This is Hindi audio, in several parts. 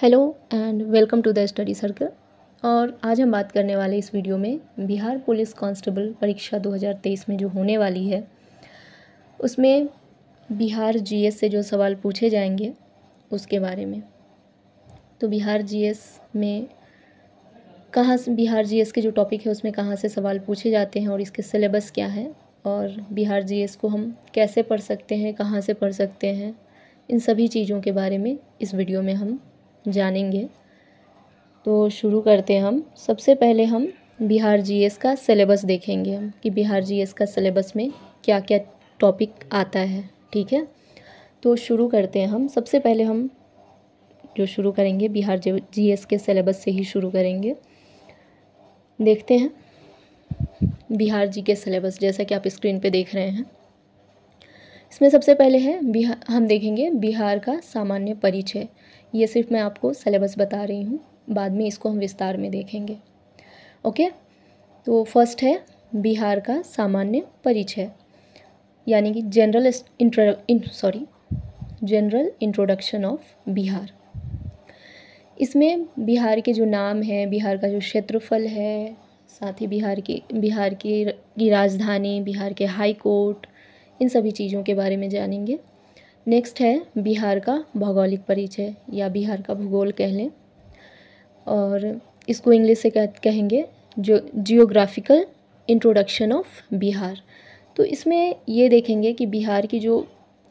hello and welcome to the study circle और आज हम बात करने वाले इस वीडियो में बिहार पुलिस कांस्टेबल परीक्षा 2023 में जो होने वाली है उसमें बिहार जीएस से जो सवाल पूछे जाएंगे उसके बारे में तो बिहार जीएस में कहाँ से बिहार जीएस के जो टॉपिक है उसमें कहाँ से सवाल पूछे जाते हैं और इसके सिलेबस क्या है और बिहार जीएस को हम कैसे पढ़ सकते हैं कहाँ से पढ़ सकते हैं इन सभी चीज़ों के बारे में इस वीडियो में हम जानेंगे तो शुरू करते हैं हम सबसे पहले हम बिहार जीएस का सिलेबस देखेंगे हम कि बिहार जीएस का सिलेबस में क्या क्या टॉपिक आता है ठीक है तो शुरू करते हैं हम सबसे पहले हम जो शुरू करेंगे बिहार जीएस के सिलेबस से ही शुरू करेंगे देखते हैं बिहार जी के सिलेबस जैसा कि आप स्क्रीन पे देख रहे हैं इसमें सबसे पहले है बिहार हम देखेंगे बिहार का सामान्य परिचय ये सिर्फ मैं आपको सिलेबस बता रही हूँ बाद में इसको हम विस्तार में देखेंगे ओके तो फर्स्ट है बिहार का सामान्य परिचय यानी कि general intro sorry general introduction of Bihar इसमें बिहार के जो नाम है बिहार का जो क्षेत्रफल है साथ ही बिहार की बिहार की राजधानी बिहार के हाई कोर्ट इन सभी चीज़ों के बारे में जानेंगे नेक्स्ट है बिहार का भौगोलिक परिचय या बिहार का भूगोल कह लें और इसको इंग्लिश से कह कहेंगे जो जियोग्राफिकल इंट्रोडक्शन ऑफ बिहार तो इसमें ये देखेंगे कि बिहार की जो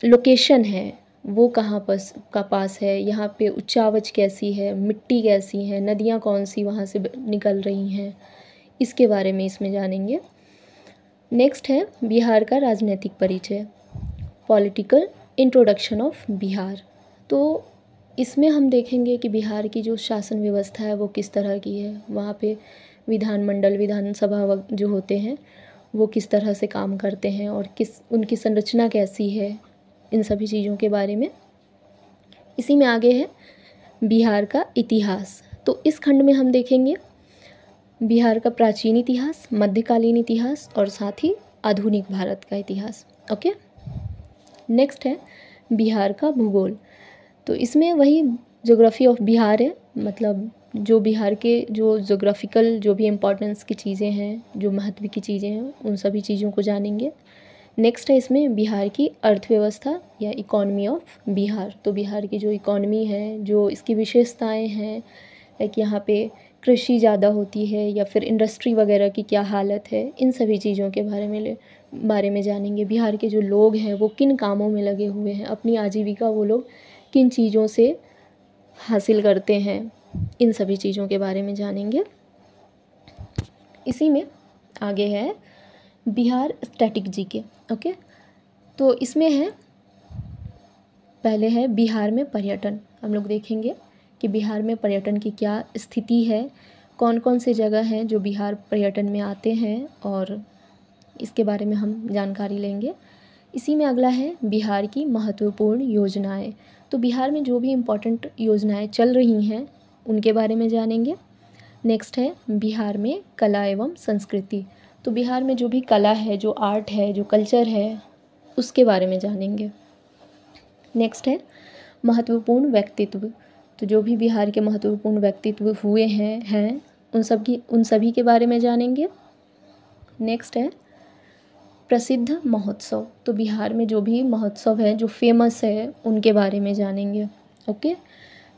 लोकेशन है वो कहाँ पर का पास है यहाँ पे उच्चावच कैसी है मिट्टी कैसी है नदियाँ कौन सी वहाँ से निकल रही हैं इसके बारे में इसमें जानेंगे नेक्स्ट है बिहार का राजनीतिक परिचय पॉलिटिकल इंट्रोडक्शन ऑफ बिहार तो इसमें हम देखेंगे कि बिहार की जो शासन व्यवस्था है वो किस तरह की है वहाँ पे विधानमंडल विधानसभा जो होते हैं वो किस तरह से काम करते हैं और किस उनकी संरचना कैसी है इन सभी चीज़ों के बारे में इसी में आगे है बिहार का इतिहास तो इस खंड में हम देखेंगे बिहार का प्राचीन इतिहास मध्यकालीन इतिहास और साथ ही आधुनिक भारत का इतिहास ओके नेक्स्ट है बिहार का भूगोल तो इसमें वही जोग्राफ़ी ऑफ बिहार है मतलब जो बिहार के जो जोग्राफ़िकल जो भी इम्पोर्टेंस की चीज़ें हैं जो महत्व की चीज़ें हैं उन सभी चीज़ों को जानेंगे नेक्स्ट है इसमें बिहार की अर्थव्यवस्था या इकॉनमी ऑफ बिहार तो बिहार की जो इकॉनमी है जो इसकी विशेषताएं हैं लाइक यहाँ पे कृषि ज़्यादा होती है या फिर इंडस्ट्री वगैरह की क्या हालत है इन सभी चीज़ों के बारे में बारे में जानेंगे बिहार के जो लोग हैं वो किन कामों में लगे हुए हैं अपनी आजीविका वो लोग किन चीज़ों से हासिल करते हैं इन सभी चीज़ों के बारे में जानेंगे इसी में आगे है बिहार स्टैटिक जी के ओके तो इसमें है पहले है बिहार में पर्यटन हम लोग देखेंगे कि बिहार में पर्यटन की क्या स्थिति है कौन कौन से जगह हैं जो बिहार पर्यटन में आते हैं और इसके बारे में हम जानकारी लेंगे इसी में अगला है बिहार की महत्वपूर्ण योजनाएँ तो बिहार में जो भी इम्पोर्टेंट योजनाएँ चल रही हैं उनके बारे में जानेंगे नेक्स्ट है बिहार में कला एवं संस्कृति तो बिहार में जो भी कला है जो आर्ट है जो कल्चर है उसके बारे में जानेंगे नेक्स्ट है महत्वपूर्ण व्यक्तित्व तो जो भी बिहार के महत्वपूर्ण व्यक्तित्व हुए हैं हैं उन सब की उन सभी के बारे में जानेंगे नेक्स्ट है प्रसिद्ध महोत्सव तो बिहार में जो भी महोत्सव है जो फेमस है उनके बारे में जानेंगे ओके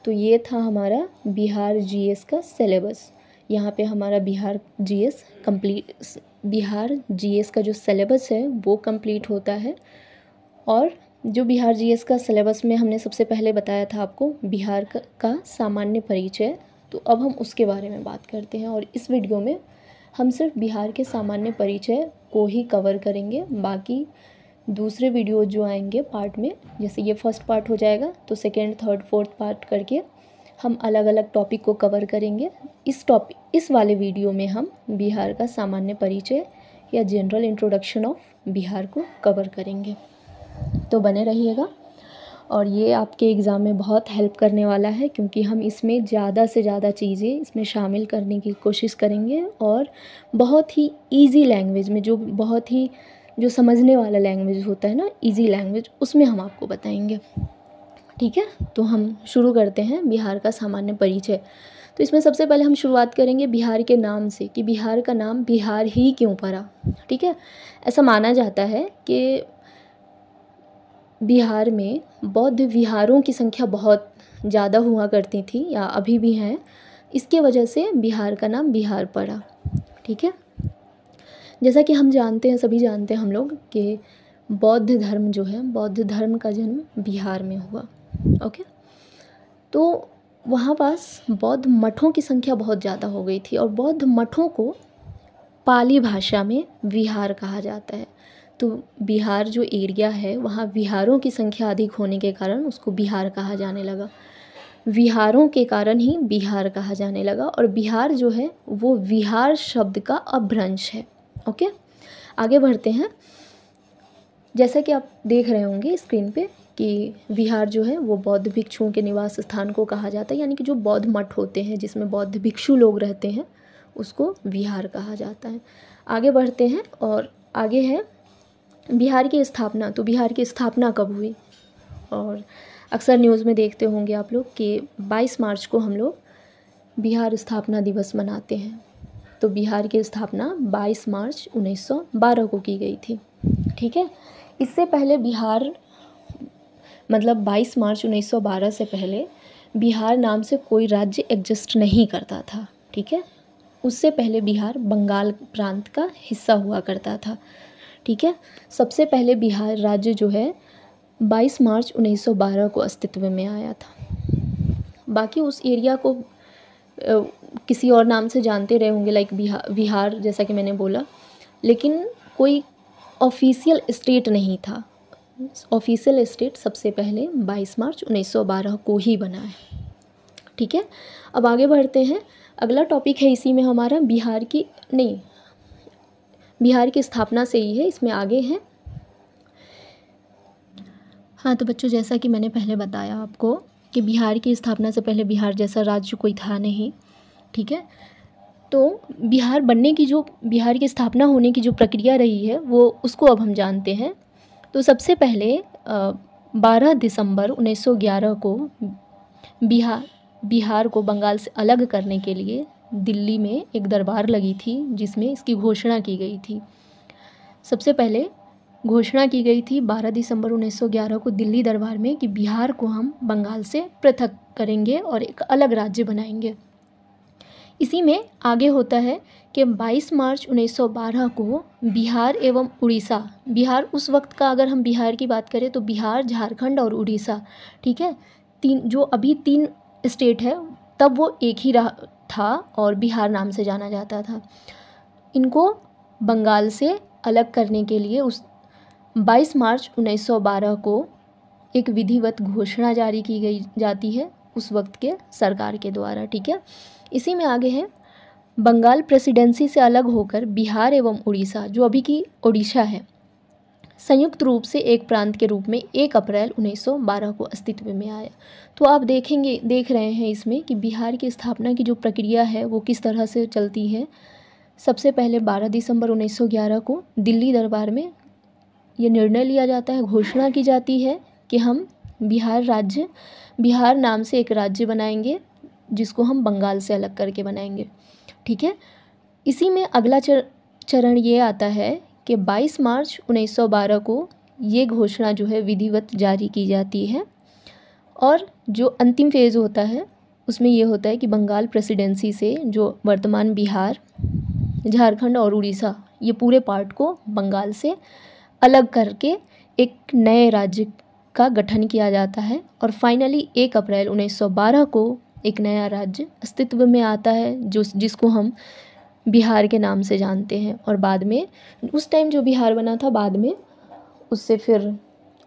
तो ये था हमारा बिहार जीएस का सिलेबस यहाँ पे हमारा Bihar GS complete Bihar GS का जो सिलेबस है वो कंप्लीट होता है और जो बिहार जीएस का सिलेबस में हमने सबसे पहले बताया था आपको बिहार का, का सामान्य परिचय तो अब हम उसके बारे में बात करते हैं और इस वीडियो में हम सिर्फ बिहार के सामान्य परिचय को ही कवर करेंगे बाकी दूसरे वीडियो जो आएंगे पार्ट में जैसे ये फर्स्ट पार्ट हो जाएगा तो सेकेंड थर्ड फोर्थ पार्ट करके हम अलग अलग टॉपिक को कवर करेंगे इस टॉपिक इस वाले वीडियो में हम बिहार का सामान्य परिचय या जनरल इंट्रोडक्शन ऑफ बिहार को कवर करेंगे तो बने रहिएगा और ये आपके एग्ज़ाम में बहुत हेल्प करने वाला है क्योंकि हम इसमें ज़्यादा से ज़्यादा चीज़ें इसमें शामिल करने की कोशिश करेंगे और बहुत ही ईज़ी लैंग्वेज में जो बहुत ही जो समझने वाला लैंग्वेज होता है ना ईज़ी लैंग्वेज उसमें हम आपको बताएंगे ठीक है तो हम शुरू करते हैं बिहार का सामान्य परिचय तो इसमें सबसे पहले हम शुरुआत करेंगे बिहार के नाम से कि बिहार का नाम बिहार ही क्यों पड़ा ठीक है ऐसा माना जाता है कि बिहार में बौद्ध विहारों की संख्या बहुत ज़्यादा हुआ करती थी या अभी भी हैं इसके वजह से बिहार का नाम बिहार पड़ा ठीक है जैसा कि हम जानते हैं सभी जानते हैं हम लोग कि बौद्ध धर्म जो है बौद्ध धर्म का जन्म बिहार में हुआ ओके तो वहाँ पास बौद्ध मठों की संख्या बहुत ज़्यादा हो गई थी और बौद्ध मठों को पाली भाषा में विहार कहा जाता है तो बिहार जो एरिया है वहाँ बिहारों की संख्या अधिक होने के कारण उसको बिहार कहा जाने लगा विहारों के कारण ही बिहार कहा जाने लगा और बिहार जो है वो विहार शब्द का अभ्रंश है ओके आगे बढ़ते हैं जैसा कि आप देख रहे होंगे स्क्रीन पे कि बिहार जो है वो बौद्ध भिक्षुओं के निवास स्थान को कहा जाता है यानी कि जो बौद्ध मठ होते हैं जिसमें बौद्ध भिक्षु लोग रहते हैं उसको विहार कहा जाता है आगे बढ़ते हैं और आगे है बिहार की स्थापना तो बिहार की स्थापना कब हुई और अक्सर न्यूज़ में देखते होंगे आप लोग कि 22 मार्च को हम लोग बिहार स्थापना दिवस मनाते हैं तो बिहार की स्थापना 22 मार्च 1912 को की गई थी ठीक है इससे पहले बिहार मतलब 22 मार्च 1912 से पहले बिहार नाम से कोई राज्य एग्जिस्ट नहीं करता था ठीक है उससे पहले बिहार बंगाल प्रांत का हिस्सा हुआ करता था ठीक है सबसे पहले बिहार राज्य जो है बाईस मार्च उन्नीस सौ बारह को अस्तित्व में आया था बाकी उस एरिया को किसी और नाम से जानते रहे होंगे लाइक बिहार बिहार जैसा कि मैंने बोला लेकिन कोई ऑफिशियल स्टेट नहीं था ऑफिशियल स्टेट सबसे पहले 22 मार्च 1912 को ही बना है ठीक है अब आगे बढ़ते हैं अगला टॉपिक है इसी में हमारा बिहार की नहीं बिहार की स्थापना से ही है इसमें आगे हैं हाँ तो बच्चों जैसा कि मैंने पहले बताया आपको कि बिहार की स्थापना से पहले बिहार जैसा राज्य कोई था नहीं ठीक है तो बिहार बनने की जो बिहार की स्थापना होने की जो प्रक्रिया रही है वो उसको अब हम जानते हैं तो सबसे पहले बारह दिसंबर उन्नीस को बिहार बिहार को बंगाल से अलग करने के लिए दिल्ली में एक दरबार लगी थी जिसमें इसकी घोषणा की गई थी सबसे पहले घोषणा की गई थी 12 दिसंबर 1911 को दिल्ली दरबार में कि बिहार को हम बंगाल से पृथक करेंगे और एक अलग राज्य बनाएंगे इसी में आगे होता है कि 22 मार्च 1912 को बिहार एवं उड़ीसा बिहार उस वक्त का अगर हम बिहार की बात करें तो बिहार झारखंड और उड़ीसा ठीक है तीन जो अभी तीन स्टेट है तब वो एक ही था और बिहार नाम से जाना जाता था इनको बंगाल से अलग करने के लिए उस 22 मार्च 1912 को एक विधिवत घोषणा जारी की गई जाती है उस वक्त के सरकार के द्वारा ठीक है इसी में आगे है बंगाल प्रेसिडेंसी से अलग होकर बिहार एवं उड़ीसा जो अभी की ओडिशा है संयुक्त रूप से एक प्रांत के रूप में एक अप्रैल 1912 को अस्तित्व में आया तो आप देखेंगे देख रहे हैं इसमें कि बिहार की स्थापना की जो प्रक्रिया है वो किस तरह से चलती है सबसे पहले 12 दिसंबर 1911 को दिल्ली दरबार में ये निर्णय लिया जाता है घोषणा की जाती है कि हम बिहार राज्य बिहार नाम से एक राज्य बनाएंगे जिसको हम बंगाल से अलग करके बनाएंगे ठीक है इसी में अगला चर चरण ये आता है कि 22 मार्च 1912 को ये घोषणा जो है विधिवत जारी की जाती है और जो अंतिम फेज़ होता है उसमें ये होता है कि बंगाल प्रेसिडेंसी से जो वर्तमान बिहार झारखंड और उड़ीसा ये पूरे पार्ट को बंगाल से अलग करके एक नए राज्य का गठन किया जाता है और फाइनली एक अप्रैल 1912 को एक नया राज्य अस्तित्व में आता है जो जिसको हम बिहार के नाम से जानते हैं और बाद में उस टाइम जो बिहार बना था बाद में उससे फिर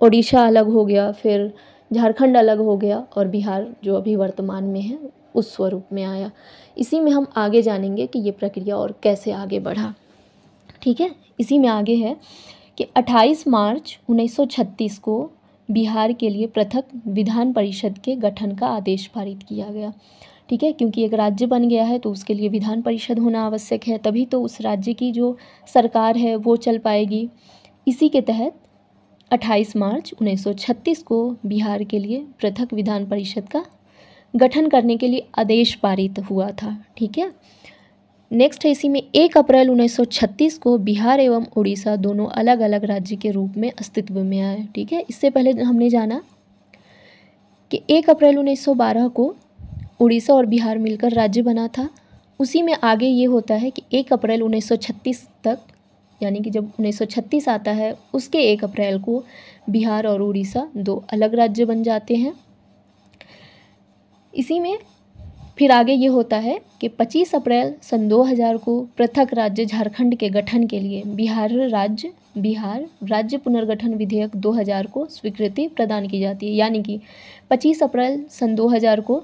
ओडिशा अलग हो गया फिर झारखंड अलग हो गया और बिहार जो अभी वर्तमान में है उस स्वरूप में आया इसी में हम आगे जानेंगे कि ये प्रक्रिया और कैसे आगे बढ़ा ठीक है इसी में आगे है कि 28 मार्च 1936 को बिहार के लिए पृथक विधान परिषद के गठन का आदेश पारित किया गया ठीक है क्योंकि एक राज्य बन गया है तो उसके लिए विधान परिषद होना आवश्यक है तभी तो उस राज्य की जो सरकार है वो चल पाएगी इसी के तहत 28 मार्च 1936 को बिहार के लिए पृथक विधान परिषद का गठन करने के लिए आदेश पारित हुआ था ठीक है नेक्स्ट है इसी में एक अप्रैल 1936 को बिहार एवं उड़ीसा दोनों अलग अलग राज्य के रूप में अस्तित्व में आए ठीक है इससे पहले हमने जाना कि एक अप्रैल 1912 को उड़ीसा और बिहार मिलकर राज्य बना था उसी में आगे ये होता है कि एक अप्रैल 1936 तक यानी कि जब 1936 आता है उसके एक अप्रैल को बिहार और उड़ीसा दो अलग राज्य बन जाते हैं इसी में फिर आगे ये होता है कि 25 अप्रैल सन 2000 को पृथक राज्य झारखंड के गठन के लिए बिहार राज्य बिहार राज्य पुनर्गठन विधेयक 2000 को स्वीकृति प्रदान की जाती है यानी कि 25 अप्रैल सन 2000 को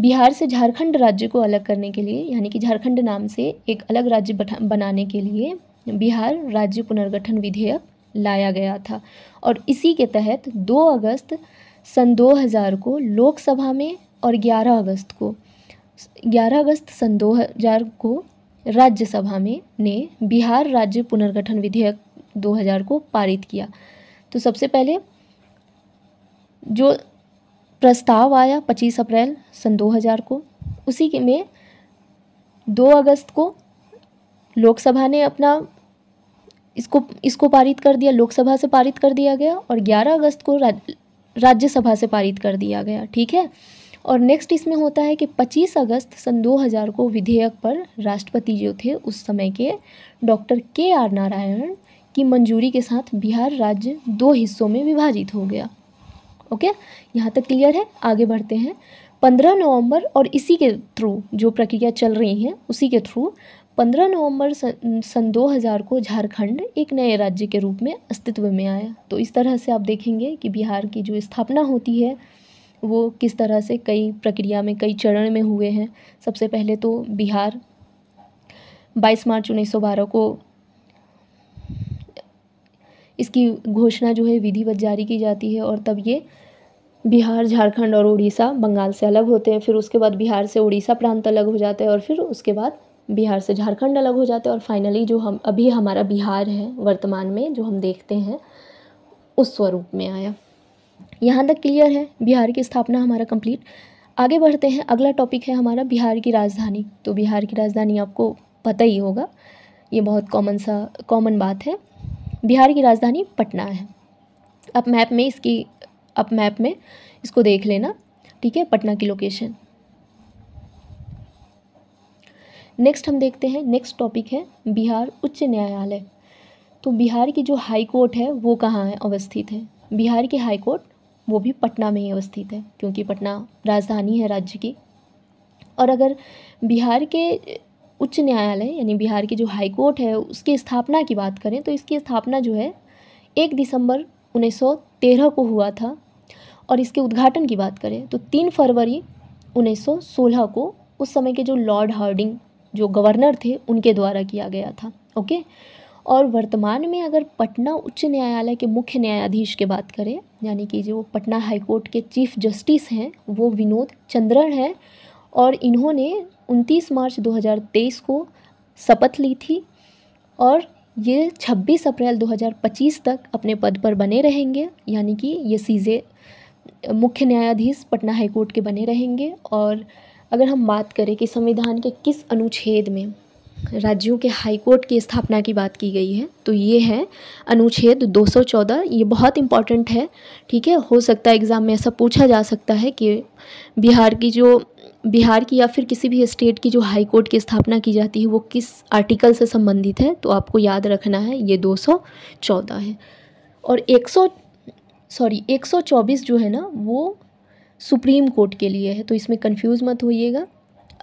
बिहार से झारखंड राज्य को अलग करने के लिए यानी कि झारखंड नाम से एक अलग राज्य बनाने के लिए बिहार राज्य पुनर्गठन विधेयक लाया गया था और इसी के तहत 2 अगस्त सन 2000 को लोकसभा में और 11 अगस्त को 11 अगस्त सन 2000 को राज्यसभा में ने बिहार राज्य पुनर्गठन विधेयक 2000 को पारित किया तो सबसे पहले जो प्रस्ताव आया पच्चीस अप्रैल सन 2000 को उसी के में दो अगस्त को लोकसभा ने अपना इसको इसको पारित कर दिया लोकसभा से पारित कर दिया गया और 11 अगस्त को राज, राज्यसभा से पारित कर दिया गया ठीक है और नेक्स्ट इसमें होता है कि 25 अगस्त सन 2000 को विधेयक पर राष्ट्रपति जो थे उस समय के डॉक्टर के आर नारायण की मंजूरी के साथ बिहार राज्य दो हिस्सों में विभाजित हो गया ओके यहाँ तक क्लियर है आगे बढ़ते हैं पंद्रह नवंबर और इसी के थ्रू जो प्रक्रिया चल रही है उसी के थ्रू पंद्रह नवंबर सन दो हज़ार को झारखंड एक नए राज्य के रूप में अस्तित्व में आया तो इस तरह से आप देखेंगे कि बिहार की जो स्थापना होती है वो किस तरह से कई प्रक्रिया में कई चरण में हुए हैं सबसे पहले तो बिहार 22 मार्च 1912 को इसकी घोषणा जो है विधिवत जारी की जाती है और तब ये बिहार झारखंड और उड़ीसा बंगाल से अलग होते हैं फिर उसके बाद बिहार से उड़ीसा प्रांत अलग हो जाते हैं और फिर उसके बाद बिहार से झारखंड अलग हो जाते हैं और फाइनली जो हम अभी हमारा बिहार है वर्तमान में जो हम देखते हैं उस स्वरूप में आया यहाँ तक क्लियर है बिहार की स्थापना हमारा कंप्लीट आगे बढ़ते हैं अगला टॉपिक है हमारा बिहार की राजधानी तो बिहार की राजधानी आपको पता ही होगा ये बहुत कॉमन सा कॉमन बात है बिहार की राजधानी पटना है अब मैप में इसकी आप मैप में इसको देख लेना ठीक है पटना की लोकेशन नेक्स्ट हम देखते हैं नेक्स्ट टॉपिक है बिहार उच्च न्यायालय तो बिहार की जो हाई कोर्ट है वो कहाँ है अवस्थित है बिहार की हाई कोर्ट वो भी पटना में ही अवस्थित है क्योंकि पटना राजधानी है राज्य की और अगर बिहार के उच्च न्यायालय यानी बिहार की जो हाई कोर्ट है उसकी स्थापना की बात करें तो इसकी स्थापना जो है एक दिसंबर 1913 को हुआ था और इसके उद्घाटन की बात करें तो तीन फरवरी 1916 को उस समय के जो लॉर्ड हार्डिंग जो गवर्नर थे उनके द्वारा किया गया था ओके और वर्तमान में अगर पटना उच्च न्यायालय के मुख्य न्यायाधीश के बात करें यानी कि जो पटना हाईकोर्ट के चीफ जस्टिस हैं वो विनोद चंद्रण हैं और इन्होंने उनतीस मार्च 2023 को शपथ ली थी और ये 26 अप्रैल 2025 तक अपने पद पर बने रहेंगे यानी कि ये सीजे मुख्य न्यायाधीश पटना हाईकोर्ट के बने रहेंगे और अगर हम बात करें कि संविधान के किस अनुच्छेद में राज्यों के हाईकोर्ट की स्थापना की बात की गई है तो ये है अनुच्छेद 214 ये बहुत इम्पॉर्टेंट है ठीक है हो सकता है एग्ज़ाम में ऐसा पूछा जा सकता है कि बिहार की जो बिहार की या फिर किसी भी स्टेट की जो हाई कोर्ट की स्थापना की जाती है वो किस आर्टिकल से संबंधित है तो आपको याद रखना है ये 214 है और 100 सॉरी 124 जो है ना वो सुप्रीम कोर्ट के लिए है तो इसमें कंफ्यूज मत होइएगा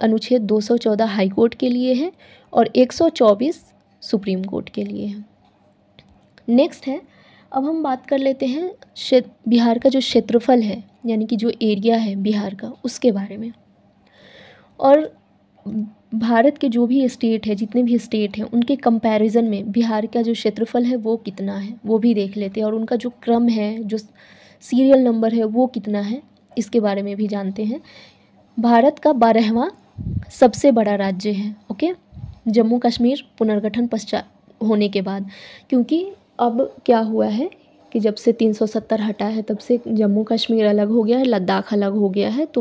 अनुच्छेद 214 हाई कोर्ट के लिए है और 124 सुप्रीम कोर्ट के लिए है नेक्स्ट है अब हम बात कर लेते हैं बिहार का जो क्षेत्रफल है यानी कि जो एरिया है बिहार का उसके बारे में और भारत के जो भी स्टेट है जितने भी स्टेट हैं उनके कंपैरिजन में बिहार का जो क्षेत्रफल है वो कितना है वो भी देख लेते हैं और उनका जो क्रम है जो सीरियल नंबर है वो कितना है इसके बारे में भी जानते हैं भारत का बारहवा सबसे बड़ा राज्य है ओके जम्मू कश्मीर पुनर्गठन पश्चात होने के बाद क्योंकि अब क्या हुआ है कि जब से 370 हटा है तब से जम्मू कश्मीर अलग हो गया है लद्दाख अलग हो गया है तो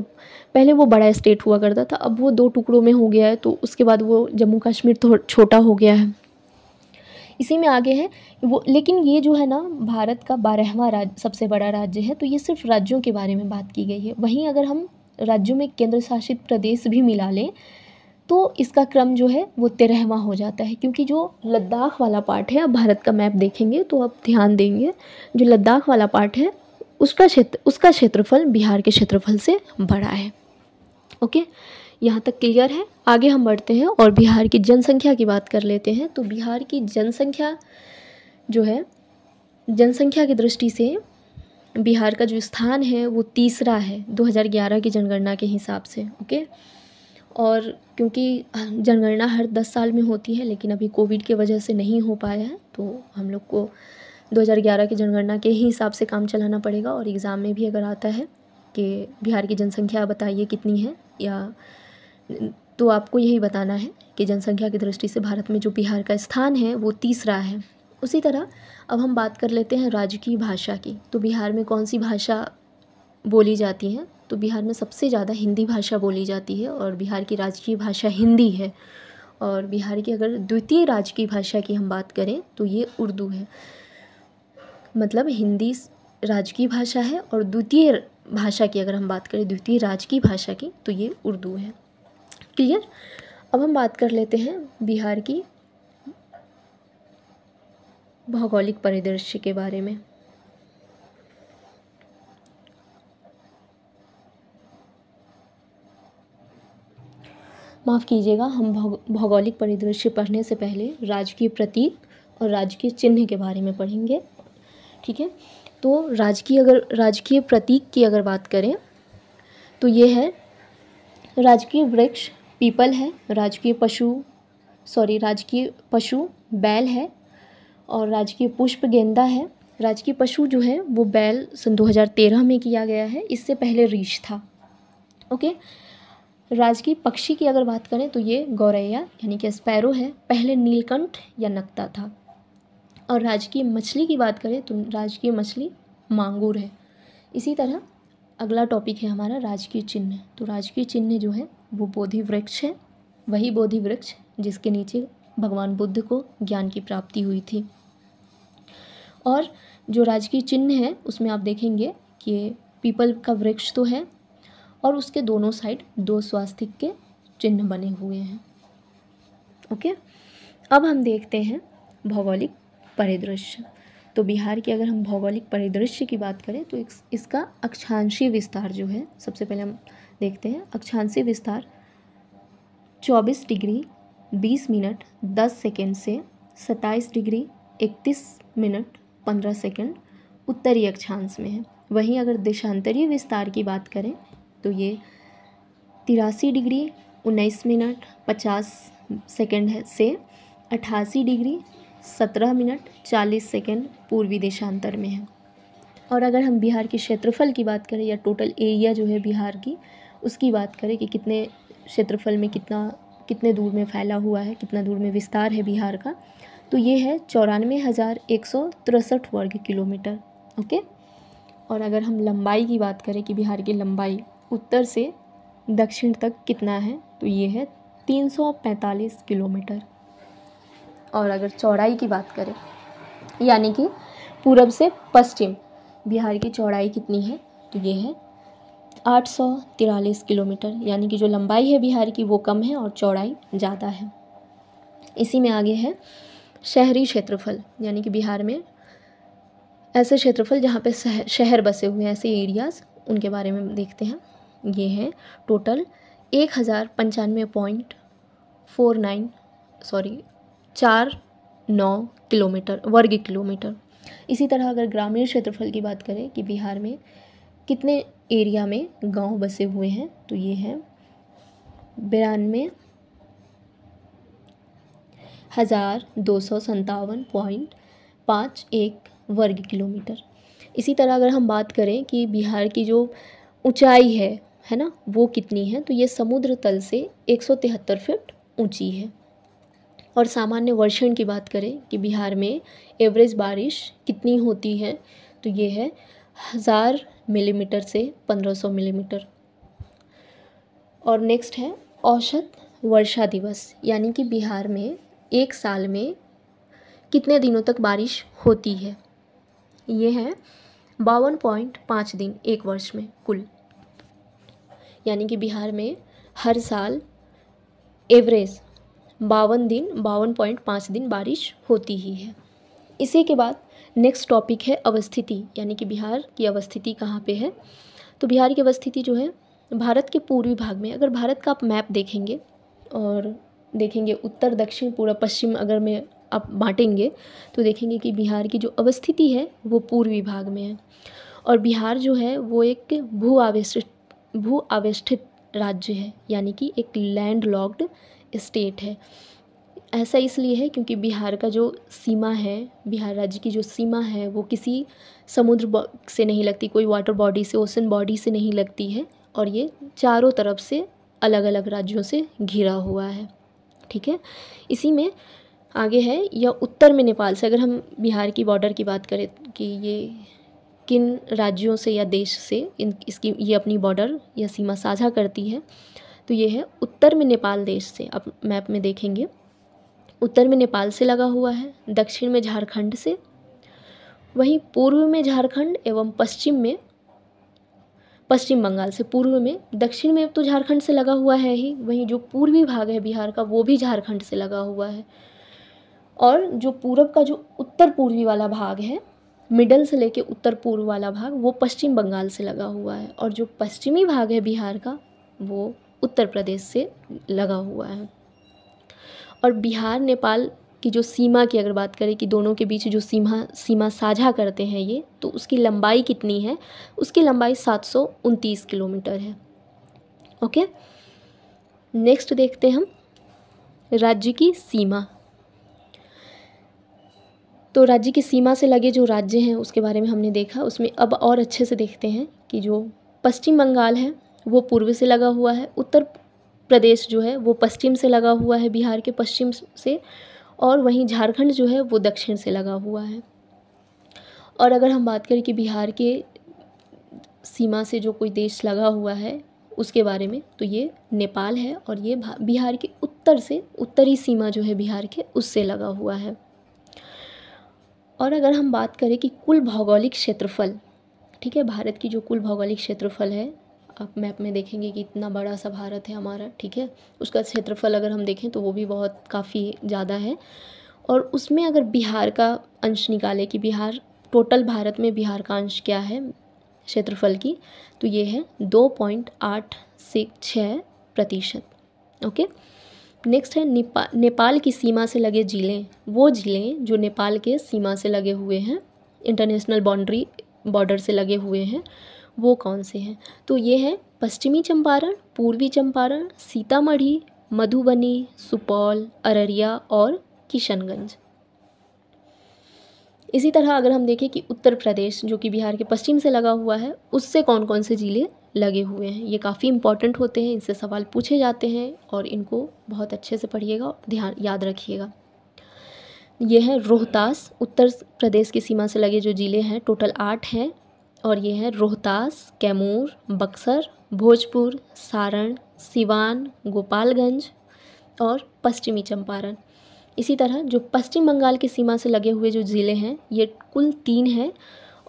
पहले वो बड़ा स्टेट हुआ करता था अब वो दो टुकड़ों में हो गया है तो उसके बाद वो जम्मू कश्मीर छोटा हो गया है इसी में आगे है वो लेकिन ये जो है ना भारत का बारहवा राज्य सबसे बड़ा राज्य है तो ये सिर्फ राज्यों के बारे में बात की गई है वहीं अगर हम राज्यों में केंद्र शासित प्रदेश भी मिला लें तो इसका क्रम जो है वो तेरहवा हो जाता है क्योंकि जो लद्दाख वाला पार्ट है आप भारत का मैप देखेंगे तो आप ध्यान देंगे जो लद्दाख वाला पार्ट है उसका क्षेत्र उसका क्षेत्रफल बिहार के क्षेत्रफल से बड़ा है ओके यहाँ तक क्लियर है आगे हम बढ़ते हैं और बिहार की जनसंख्या की बात कर लेते हैं तो बिहार की जनसंख्या जो है जनसंख्या की दृष्टि से बिहार का जो स्थान है वो तीसरा है 2011 की जनगणना के हिसाब से ओके और क्योंकि जनगणना हर दस साल में होती है लेकिन अभी कोविड के वजह से नहीं हो पाया है तो हम लोग को 2011 की जनगणना के ही हिसाब से काम चलाना पड़ेगा और एग्ज़ाम में भी अगर आता है कि बिहार की जनसंख्या बताइए कितनी है या तो आपको यही बताना है कि जनसंख्या की दृष्टि से भारत में जो बिहार का स्थान है वो तीसरा है उसी तरह अब हम बात कर लेते हैं राज्य की भाषा की तो बिहार में कौन सी भाषा बोली जाती है तो बिहार में सबसे ज़्यादा हिंदी भाषा बोली जाती है और बिहार की राजकीय भाषा हिंदी है और बिहार की अगर द्वितीय राजकीय भाषा की हम बात करें तो ये उर्दू है मतलब हिंदी राजकीय भाषा है और द्वितीय भाषा की अगर हम बात करें द्वितीय राजकीय भाषा की तो ये उर्दू है क्लियर अब हम बात कर लेते हैं बिहार की भौगोलिक परिदृश्य के बारे में माफ़ कीजिएगा हम भौगोलिक परिदृश्य पढ़ने से पहले राजकीय प्रतीक और राजकीय चिन्ह के बारे में पढ़ेंगे ठीक है तो राजकीय अगर राजकीय प्रतीक की अगर बात करें तो ये है राजकीय वृक्ष पीपल है राजकीय पशु सॉरी राजकीय पशु बैल है और राजकीय पुष्प गेंदा है राजकीय पशु जो है वो बैल सन 2013 में किया गया है इससे पहले रीछ था ओके राजकीय पक्षी की अगर बात करें तो ये गौरैया यानी कि स्पैरो है पहले नीलकंठ या नक्ता था और राजकीय मछली की बात करें तो राजकीय मछली मांगूर है इसी तरह अगला टॉपिक है हमारा राजकीय चिन्ह तो राजकीय चिन्ह जो है वो बोधि वृक्ष है वही बोधि वृक्ष जिसके नीचे भगवान बुद्ध को ज्ञान की प्राप्ति हुई थी और जो राजकीय चिन्ह है उसमें आप देखेंगे कि पीपल का वृक्ष तो है और उसके दोनों साइड दो स्वास्थिक के चिन्ह बने हुए हैं ओके अब हम देखते हैं भौगोलिक परिदृश्य तो बिहार की अगर हम भौगोलिक परिदृश्य की बात करें तो इसका अक्षांशीय विस्तार जो है सबसे पहले हम देखते हैं अक्षांशीय विस्तार 24 डिग्री 20 मिनट 10 सेकेंड से 27 डिग्री 31 मिनट 15 सेकेंड उत्तरी अक्षांश में है वहीं अगर देशांतरीय विस्तार की बात करें तो ये तिरासी डिग्री उन्नीस मिनट पचास सेकेंड से अट्ठासी डिग्री सत्रह मिनट चालीस सेकेंड पूर्वी देशांतर में है और अगर हम बिहार के क्षेत्रफल की बात करें या टोटल एरिया जो है बिहार की उसकी बात करें कि कितने क्षेत्रफल में कितना कितने दूर में फैला हुआ है कितना दूर में विस्तार है बिहार का तो ये है चौरानवे हज़ार एक सौ तिरसठ वर्ग किलोमीटर ओके और अगर हम लंबाई की बात करें कि बिहार की लंबाई उत्तर से दक्षिण तक कितना है तो ये है 345 किलोमीटर और अगर चौड़ाई की बात करें यानी कि पूरब से पश्चिम बिहार की चौड़ाई कितनी है तो ये है आठ सौ तिरालीस किलोमीटर यानी कि जो लंबाई है बिहार की वो कम है और चौड़ाई ज़्यादा है इसी में आगे है शहरी क्षेत्रफल यानी कि बिहार में ऐसे क्षेत्रफल जहाँ पे शहर बसे हुए हैं ऐसे एरियाज़ उनके बारे में देखते हैं ये हैं टोटल एक हज़ार पंचानवे पॉइंट फोर नाइन सॉरी चार नौ किलोमीटर वर्ग किलोमीटर इसी तरह अगर ग्रामीण क्षेत्रफल की बात करें कि बिहार में कितने एरिया में गांव बसे हुए हैं तो ये हैं बिरानवे हज़ार दो सौ संतावन पॉइंट पाँच एक वर्ग किलोमीटर इसी तरह अगर हम बात करें कि बिहार की जो ऊंचाई है है ना वो कितनी है तो ये समुद्र तल से एक सौ तिहत्तर फीट ऊँची है और सामान्य वर्षण की बात करें कि बिहार में एवरेज बारिश कितनी होती है तो ये है हज़ार मिलीमीटर से पंद्रह सौ मिलीमीटर और नेक्स्ट है औसत वर्षा दिवस यानी कि बिहार में एक साल में कितने दिनों तक बारिश होती है ये है बावन पॉइंट पाँच दिन एक वर्ष में कुल यानी कि बिहार में हर साल एवरेज बावन दिन बावन पॉइंट पाँच दिन बारिश होती ही है इसी के बाद नेक्स्ट टॉपिक है अवस्थिति यानी कि बिहार की अवस्थिति कहाँ पे है तो बिहार की अवस्थिति जो है भारत के पूर्वी भाग में अगर भारत का आप मैप देखेंगे और देखेंगे उत्तर दक्षिण पूर्व पश्चिम अगर में आप बांटेंगे तो देखेंगे कि बिहार की जो अवस्थिति है वो पूर्वी भाग में है और बिहार जो है वो एक भू आवेश भू अवेष्ठित राज्य है यानी कि एक लैंड लॉक्ड स्टेट है ऐसा इसलिए है क्योंकि बिहार का जो सीमा है बिहार राज्य की जो सीमा है वो किसी समुद्र से नहीं लगती कोई वाटर बॉडी से ओशन बॉडी से नहीं लगती है और ये चारों तरफ से अलग अलग राज्यों से घिरा हुआ है ठीक है इसी में आगे है या उत्तर में नेपाल से अगर हम बिहार की बॉर्डर की बात करें कि ये किन राज्यों से या देश से इन इसकी ये अपनी बॉर्डर या सीमा साझा करती है तो ये है उत्तर में नेपाल देश से अब मैप में देखेंगे उत्तर में नेपाल से लगा हुआ है दक्षिण में झारखंड से वहीं पूर्व में झारखंड एवं पश्चिम में पश्चिम बंगाल से पूर्व में दक्षिण में तो झारखंड से लगा हुआ है ही वहीं जो पूर्वी भाग है बिहार का वो भी झारखंड से लगा हुआ है और जो पूरब का जो उत्तर पूर्वी वाला भाग है मिडल से लेके उत्तर पूर्व वाला भाग वो पश्चिम बंगाल से लगा हुआ है और जो पश्चिमी भाग है बिहार का वो उत्तर प्रदेश से लगा हुआ है और बिहार नेपाल की जो सीमा की अगर बात करें कि दोनों के बीच जो सीमा सीमा साझा करते हैं ये तो उसकी लंबाई कितनी है उसकी लंबाई सात किलोमीटर है ओके नेक्स्ट देखते हैं हम राज्य की सीमा तो राज्य की सीमा से लगे जो राज्य हैं उसके बारे में हमने देखा उसमें अब और अच्छे से देखते हैं कि जो पश्चिम बंगाल है वो पूर्व से लगा हुआ है उत्तर प्रदेश जो है वो पश्चिम से लगा हुआ है बिहार के पश्चिम से और वहीं झारखंड जो है वो दक्षिण से लगा हुआ है और अगर हम बात करें कि बिहार के सीमा से जो कोई देश लगा हुआ है उसके बारे में तो ये नेपाल है और ये बिहार के उत्तर से उत्तरी सीमा जो है बिहार के उससे लगा हुआ है और अगर हम बात करें कि कुल भौगोलिक क्षेत्रफल ठीक है भारत की जो कुल भौगोलिक क्षेत्रफल है आप मैप में देखेंगे कि इतना बड़ा सा भारत है हमारा ठीक है उसका क्षेत्रफल अगर हम देखें तो वो भी बहुत काफ़ी ज़्यादा है और उसमें अगर बिहार का अंश निकालें कि बिहार टोटल भारत में बिहार का अंश क्या है क्षेत्रफल की तो ये है दो पॉइंट आठ से छः प्रतिशत ओके नेक्स्ट है नेपा नेपाल की सीमा से लगे ज़िले वो ज़िले जो नेपाल के सीमा से लगे हुए हैं इंटरनेशनल बाउंड्री बॉर्डर से लगे हुए हैं वो कौन से हैं तो ये है पश्चिमी चंपारण पूर्वी चंपारण सीतामढ़ी मधुबनी सुपौल अररिया और किशनगंज इसी तरह अगर हम देखें कि उत्तर प्रदेश जो कि बिहार के पश्चिम से लगा हुआ है उससे कौन कौन से ज़िले लगे हुए हैं ये काफ़ी इंपॉर्टेंट होते हैं इनसे सवाल पूछे जाते हैं और इनको बहुत अच्छे से पढ़िएगा और ध्यान याद रखिएगा ये है रोहतास उत्तर प्रदेश की सीमा से लगे जो ज़िले हैं टोटल आठ हैं और ये हैं रोहतास कैमूर बक्सर भोजपुर सारण सिवान गोपालगंज और पश्चिमी चंपारण इसी तरह जो पश्चिम बंगाल की सीमा से लगे हुए जो ज़िले हैं ये कुल तीन हैं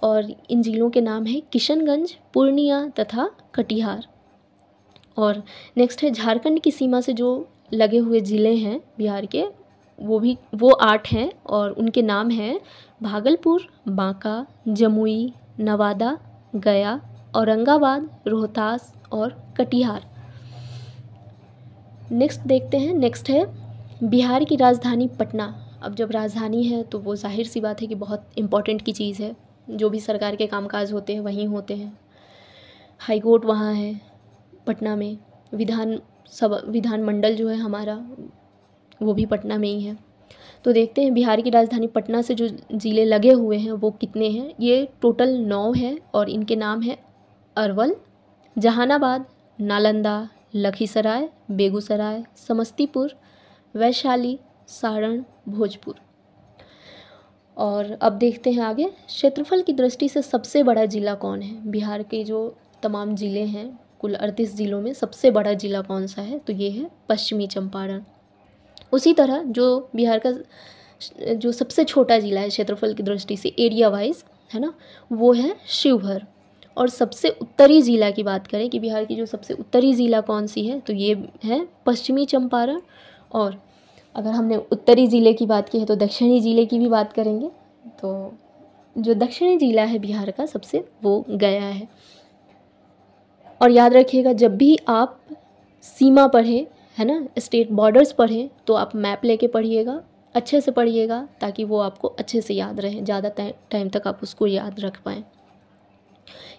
और इन ज़िलों के नाम हैं किशनगंज पूर्णिया तथा कटिहार और नेक्स्ट है झारखंड की सीमा से जो लगे हुए ज़िले हैं बिहार के वो भी वो आठ हैं और उनके नाम हैं भागलपुर बांका जमुई नवादा गया औरंगाबाद रोहतास और कटिहार नेक्स्ट देखते हैं नेक्स्ट है बिहार की राजधानी पटना अब जब राजधानी है तो वो जाहिर सी बात है कि बहुत इम्पॉर्टेंट की चीज़ है जो भी सरकार के कामकाज होते हैं वहीं होते हैं हाई कोर्ट वहाँ है पटना में विधान सभा विधानमंडल जो है हमारा वो भी पटना में ही है तो देखते हैं बिहार की राजधानी पटना से जो ज़िले लगे हुए हैं वो कितने हैं ये टोटल नौ है और इनके नाम हैं अरवल जहानाबाद नालंदा लखीसराय बेगूसराय समस्तीपुर वैशाली सारण भोजपुर और अब देखते हैं आगे क्षेत्रफल की दृष्टि से सबसे बड़ा ज़िला कौन है बिहार के जो तमाम ज़िले हैं कुल अड़तीस ज़िलों में सबसे बड़ा ज़िला कौन सा है तो ये है पश्चिमी चंपारण उसी तरह जो बिहार का जो सबसे छोटा ज़िला है क्षेत्रफल की दृष्टि से एरिया वाइज है ना वो है शिवहर और सबसे उत्तरी ज़िला की बात करें कि बिहार की जो सबसे उत्तरी ज़िला कौन सी है तो ये है पश्चिमी चंपारण और अगर हमने उत्तरी ज़िले की बात की है तो दक्षिणी ज़िले की भी बात करेंगे तो जो दक्षिणी ज़िला है बिहार का सबसे वो गया है और याद रखिएगा जब भी आप सीमा पढ़ें है ना स्टेट बॉर्डर्स पढ़ें तो आप मैप लेके पढ़िएगा अच्छे से पढ़िएगा ताकि वो आपको अच्छे से याद रहे ज़्यादा टाइम तक आप उसको याद रख पाएँ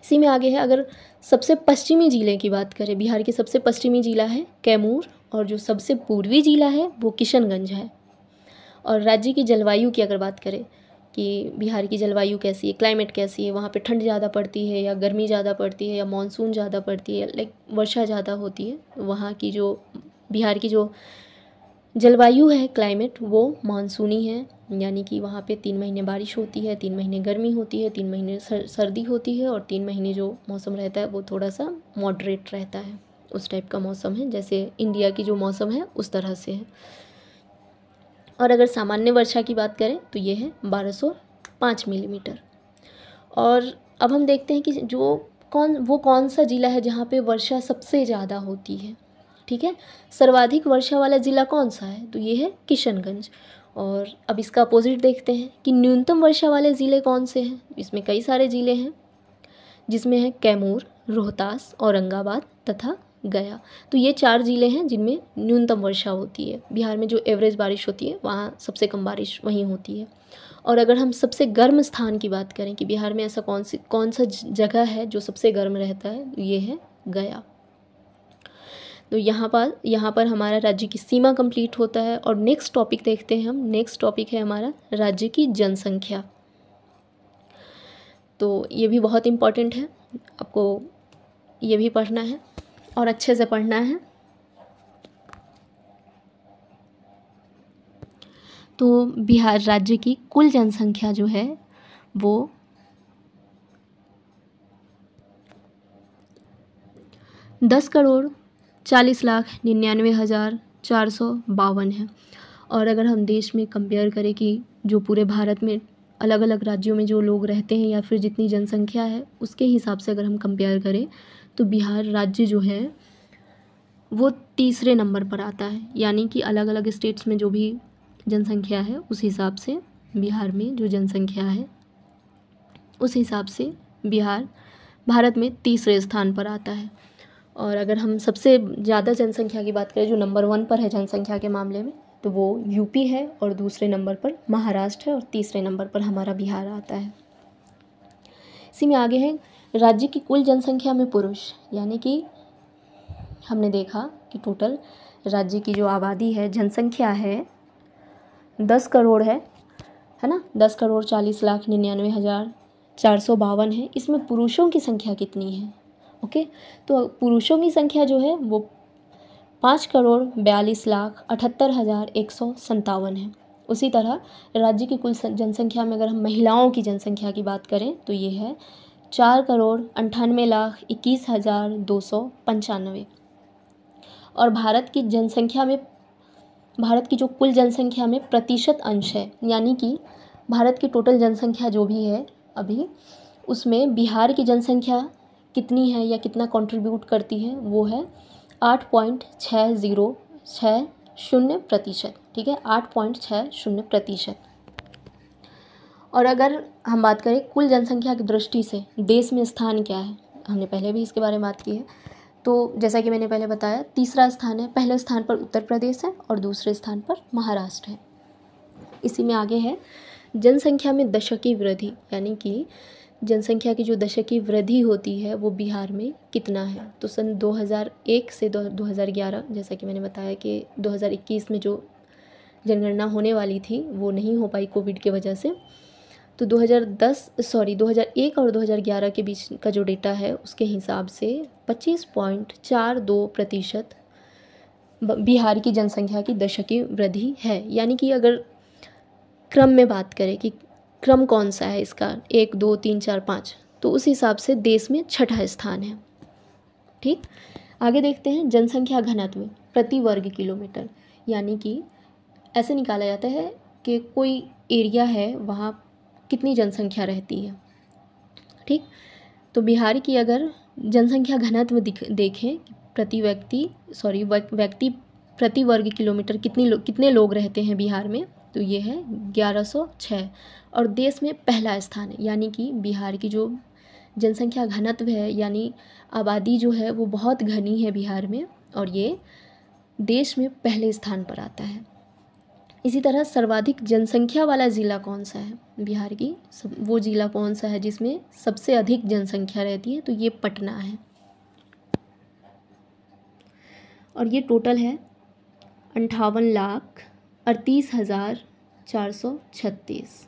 इसी में आगे है अगर सबसे पश्चिमी ज़िले की बात करें बिहार के सबसे पश्चिमी ज़िला है कैमूर और जो सबसे पूर्वी ज़िला है वो किशनगंज है और राज्य की जलवायु की अगर बात करें कि बिहार की जलवायु कैसी है क्लाइमेट कैसी है वहाँ पे ठंड ज़्यादा पड़ती है या गर्मी ज़्यादा पड़ती है या मानसून ज़्यादा पड़ती है लाइक वर्षा ज़्यादा होती है वहाँ की जो बिहार की जो जलवायु है क्लाइमेट वो मानसूनी है यानी कि वहाँ पे तीन महीने बारिश होती है तीन महीने गर्मी होती है तीन महीने सर, सर्दी होती है और तीन महीने जो मौसम रहता है वो थोड़ा सा मॉडरेट रहता है उस टाइप का मौसम है जैसे इंडिया की जो मौसम है उस तरह से है और अगर सामान्य वर्षा की बात करें तो ये है बारह सौ पाँच मिलीमीटर और अब हम देखते हैं कि जो कौन वो कौन सा ज़िला है जहाँ पे वर्षा सबसे ज़्यादा होती है ठीक है सर्वाधिक वर्षा वाला ज़िला कौन सा है तो ये है किशनगंज और अब इसका अपोजिट देखते हैं कि न्यूनतम वर्षा वाले ज़िले कौन से हैं इसमें कई सारे ज़िले हैं जिसमें है कैमूर रोहतास औरंगाबाद तथा गया तो ये चार ज़िले हैं जिनमें न्यूनतम वर्षा होती है बिहार में जो एवरेज बारिश होती है वहाँ सबसे कम बारिश वहीं होती है और अगर हम सबसे गर्म स्थान की बात करें कि बिहार में ऐसा कौन सी कौन सा जगह है जो सबसे गर्म रहता है तो ये है गया तो यहाँ पर यहाँ पर हमारा राज्य की सीमा कंप्लीट होता है और नेक्स्ट टॉपिक देखते हैं हम नेक्स्ट टॉपिक है हमारा राज्य की जनसंख्या तो ये भी बहुत इम्पॉर्टेंट है आपको ये भी पढ़ना है और अच्छे से पढ़ना है तो बिहार राज्य की कुल जनसंख्या जो है वो दस करोड़ चालीस लाख निन्यानवे हज़ार चार सौ बावन है और अगर हम देश में कंपेयर करें कि जो पूरे भारत में अलग अलग राज्यों में जो लोग रहते हैं या फिर जितनी जनसंख्या है उसके हिसाब से अगर हम कंपेयर करें तो बिहार राज्य जो है वो तीसरे नंबर पर आता है यानी कि अलग अलग स्टेट्स में जो भी जनसंख्या है उस हिसाब से बिहार में जो जनसंख्या है उस हिसाब से बिहार भारत में तीसरे स्थान पर आता है और अगर हम सबसे ज़्यादा जनसंख्या की बात करें जो नंबर वन पर है जनसंख्या के मामले में तो वो यूपी है और दूसरे नंबर पर महाराष्ट्र है और तीसरे नंबर पर हमारा बिहार आता है इसी में आगे है राज्य की कुल जनसंख्या में पुरुष यानी कि हमने देखा कि टोटल राज्य की जो आबादी है जनसंख्या है दस करोड़ है है ना दस करोड़ चालीस लाख निन्यानवे हज़ार चार सौ बावन है इसमें पुरुषों की संख्या कितनी है ओके तो पुरुषों की संख्या जो है वो पाँच करोड़ बयालीस लाख अठहत्तर हज़ार एक सौ संतावन है उसी तरह राज्य की कुल जनसंख्या में अगर हम महिलाओं की जनसंख्या की बात करें तो ये है चार करोड़ अंठानवे लाख इक्कीस हज़ार दो सौ पंचानवे और भारत की जनसंख्या में भारत की जो कुल जनसंख्या में प्रतिशत अंश है यानी कि भारत की टोटल जनसंख्या जो भी है अभी उसमें बिहार की जनसंख्या कितनी है या कितना कंट्रीब्यूट करती है वो है आठ पॉइंट छः ज़ीरो छः शून्य प्रतिशत ठीक है आठ पॉइंट छः शून्य प्रतिशत और अगर हम बात करें कुल जनसंख्या की दृष्टि से देश में स्थान क्या है हमने पहले भी इसके बारे में बात की है तो जैसा कि मैंने पहले बताया तीसरा स्थान है पहले स्थान पर उत्तर प्रदेश है और दूसरे स्थान पर महाराष्ट्र है इसी में आगे है जनसंख्या में दशकीय वृद्धि यानी कि जनसंख्या की जो दशकीय वृद्धि होती है वो बिहार में कितना है तो सन 2001 से 2011 जैसा कि मैंने बताया कि 2021 में जो जनगणना होने वाली थी वो नहीं हो पाई कोविड की वजह से तो 2010 सॉरी 2001 और 2011 के बीच का जो डेटा है उसके हिसाब से 25.42 प्रतिशत बिहार की जनसंख्या की दशकीय वृद्धि है यानी कि अगर क्रम में बात करें कि क्रम कौन सा है इसका एक दो तीन चार पाँच तो उस हिसाब से देश में छठा स्थान है ठीक आगे देखते हैं जनसंख्या घनत्व प्रति वर्ग किलोमीटर यानी कि ऐसे निकाला जाता है कि कोई एरिया है वहाँ कितनी जनसंख्या रहती है ठीक तो बिहार की अगर जनसंख्या घनत्व देखें प्रति व्यक्ति सॉरी व्यक्ति प्रति वर्ग किलोमीटर कितनी लो, कितने लोग रहते हैं बिहार में तो ये है 1106 और देश में पहला स्थान है यानी कि बिहार की जो जनसंख्या घनत्व है यानी आबादी जो है वो बहुत घनी है बिहार में और ये देश में पहले स्थान पर आता है इसी तरह सर्वाधिक जनसंख्या वाला ज़िला कौन सा है बिहार की सब वो ज़िला कौन सा है जिसमें सबसे अधिक जनसंख्या रहती है तो ये पटना है और ये टोटल है अंठावन लाख अड़तीस हज़ार चार सौ छत्तीस